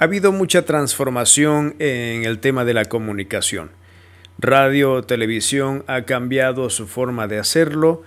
Ha habido mucha transformación en el tema de la comunicación. Radio, televisión ha cambiado su forma de hacerlo.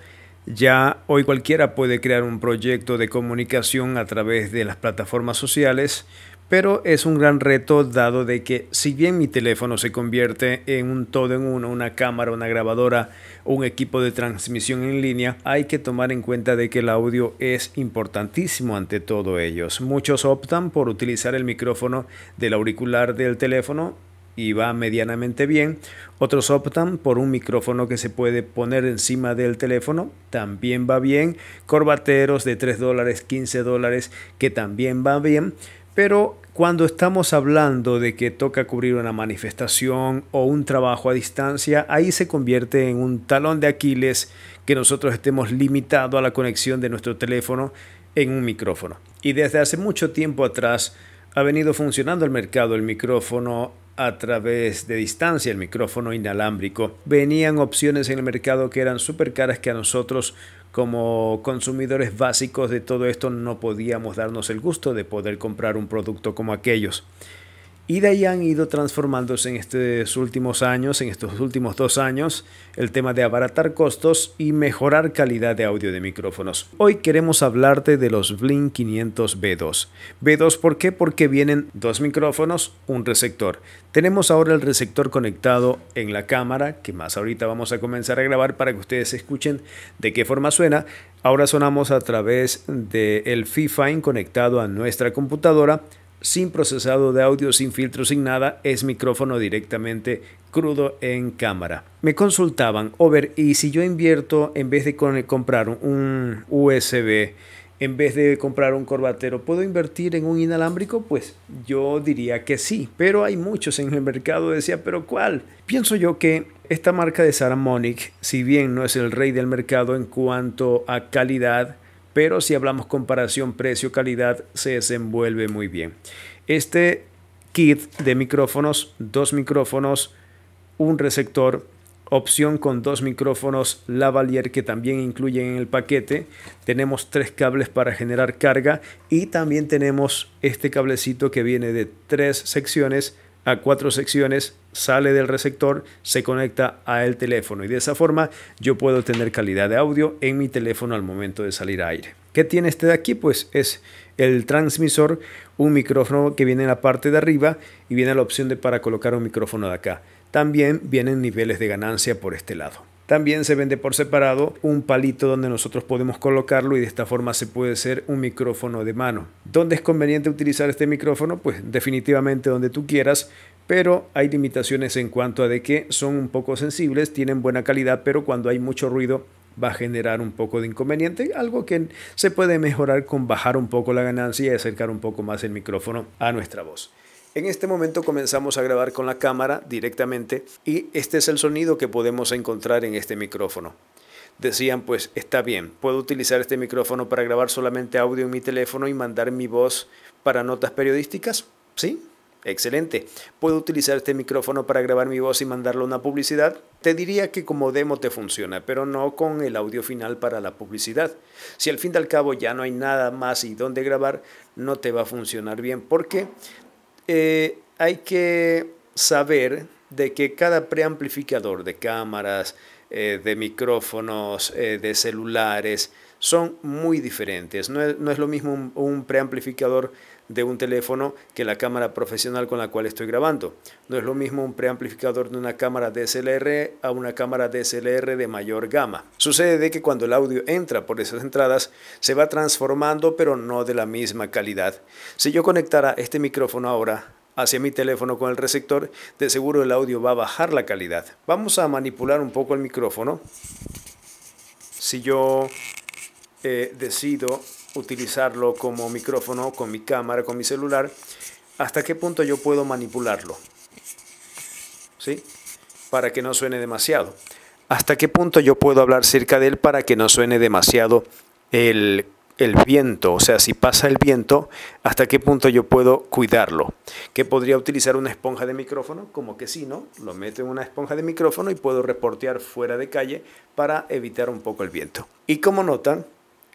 Ya hoy cualquiera puede crear un proyecto de comunicación a través de las plataformas sociales, pero es un gran reto dado de que si bien mi teléfono se convierte en un todo en uno, una cámara, una grabadora, un equipo de transmisión en línea, hay que tomar en cuenta de que el audio es importantísimo ante todo ellos. Muchos optan por utilizar el micrófono del auricular del teléfono y va medianamente bien. Otros optan por un micrófono que se puede poner encima del teléfono, también va bien. Corbateros de 3 dólares, 15 dólares, que también va bien. Pero cuando estamos hablando de que toca cubrir una manifestación o un trabajo a distancia, ahí se convierte en un talón de Aquiles que nosotros estemos limitados a la conexión de nuestro teléfono en un micrófono. Y desde hace mucho tiempo atrás ha venido funcionando el mercado el micrófono a través de distancia, el micrófono inalámbrico. Venían opciones en el mercado que eran súper caras que a nosotros como consumidores básicos de todo esto no podíamos darnos el gusto de poder comprar un producto como aquellos y de ahí han ido transformándose en estos últimos años, en estos últimos dos años, el tema de abaratar costos y mejorar calidad de audio de micrófonos. Hoy queremos hablarte de los Blink 500 B2. B2, ¿por qué? Porque vienen dos micrófonos, un receptor. Tenemos ahora el receptor conectado en la cámara, que más ahorita vamos a comenzar a grabar para que ustedes escuchen de qué forma suena. Ahora sonamos a través del el Fifine conectado a nuestra computadora sin procesado de audio, sin filtro, sin nada, es micrófono directamente crudo en cámara. Me consultaban, Over, y si yo invierto en vez de comprar un USB, en vez de comprar un corbatero, ¿puedo invertir en un inalámbrico? Pues yo diría que sí, pero hay muchos en el mercado. Decía, ¿pero cuál? Pienso yo que esta marca de Saramonic, si bien no es el rey del mercado en cuanto a calidad, pero si hablamos comparación precio-calidad se desenvuelve muy bien. Este kit de micrófonos, dos micrófonos, un receptor, opción con dos micrófonos lavalier que también incluyen en el paquete. Tenemos tres cables para generar carga y también tenemos este cablecito que viene de tres secciones a cuatro secciones, sale del receptor, se conecta al teléfono y de esa forma yo puedo tener calidad de audio en mi teléfono al momento de salir a aire. ¿Qué tiene este de aquí? Pues es el transmisor, un micrófono que viene en la parte de arriba y viene la opción de para colocar un micrófono de acá. También vienen niveles de ganancia por este lado. También se vende por separado un palito donde nosotros podemos colocarlo y de esta forma se puede ser un micrófono de mano. ¿Dónde es conveniente utilizar este micrófono? Pues definitivamente donde tú quieras, pero hay limitaciones en cuanto a de que son un poco sensibles, tienen buena calidad, pero cuando hay mucho ruido va a generar un poco de inconveniente, algo que se puede mejorar con bajar un poco la ganancia y acercar un poco más el micrófono a nuestra voz. En este momento comenzamos a grabar con la cámara directamente y este es el sonido que podemos encontrar en este micrófono. Decían, pues está bien, puedo utilizar este micrófono para grabar solamente audio en mi teléfono y mandar mi voz para notas periodísticas. ¿Sí? Excelente. ¿Puedo utilizar este micrófono para grabar mi voz y a una publicidad? Te diría que como demo te funciona, pero no con el audio final para la publicidad. Si al fin y al cabo ya no hay nada más y dónde grabar, no te va a funcionar bien porque eh, hay que saber de que cada preamplificador de cámaras, eh, de micrófonos, eh, de celulares, son muy diferentes. No es, lo mismo un, preamplificador de un teléfono que la cámara profesional con la cual estoy grabando. No es lo mismo un preamplificador de una cámara DSLR a una cámara DSLR de mayor gama. Sucede de que cuando el audio entra por esas entradas se va transformando pero no de la misma calidad. Si yo conectara este micrófono ahora hacia mi teléfono con el receptor, de seguro el audio va a bajar la calidad. Vamos a manipular un poco el micrófono. Si yo este, decido utilizarlo como micrófono, con mi cámara, con mi celular, hasta qué punto yo puedo manipularlo, ¿sí? Para que no suene demasiado. Hasta qué punto yo puedo hablar cerca de él para que no suene demasiado el, el viento, o sea, si pasa el viento, hasta qué punto yo puedo cuidarlo. Que podría utilizar una esponja de micrófono, como que sí, ¿no? Lo meto en una esponja de micrófono y puedo reportear fuera de calle para evitar un poco el viento. Y como notan,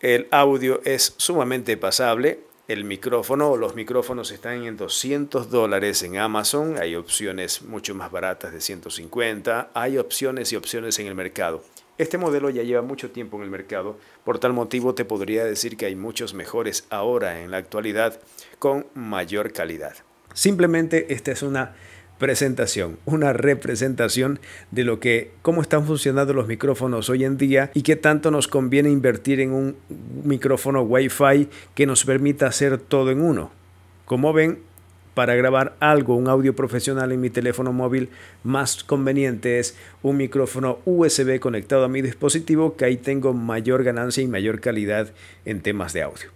el audio es sumamente pasable. El micrófono o los micrófonos están en 200 dólares en Amazon. Hay opciones mucho más baratas de 150. Hay opciones y opciones en el mercado. Este modelo ya lleva mucho tiempo en el mercado, por tal motivo te podría decir que hay muchos mejores ahora en la actualidad con mayor calidad. Simplemente esta es una presentación, una representación de lo que, cómo están funcionando los micrófonos hoy en día y qué tanto nos conviene invertir en un micrófono Wi-Fi que nos permita hacer todo en uno. Como ven, para grabar algo, un audio profesional en mi teléfono móvil, más conveniente es un micrófono USB conectado a mi dispositivo, que ahí tengo mayor ganancia y mayor calidad en temas de audio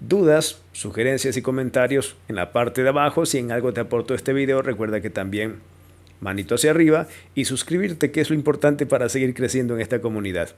dudas, sugerencias y comentarios en la parte de abajo. Si en algo te aportó este video, recuerda que también manito hacia arriba y suscribirte, que es lo importante para seguir creciendo en esta comunidad.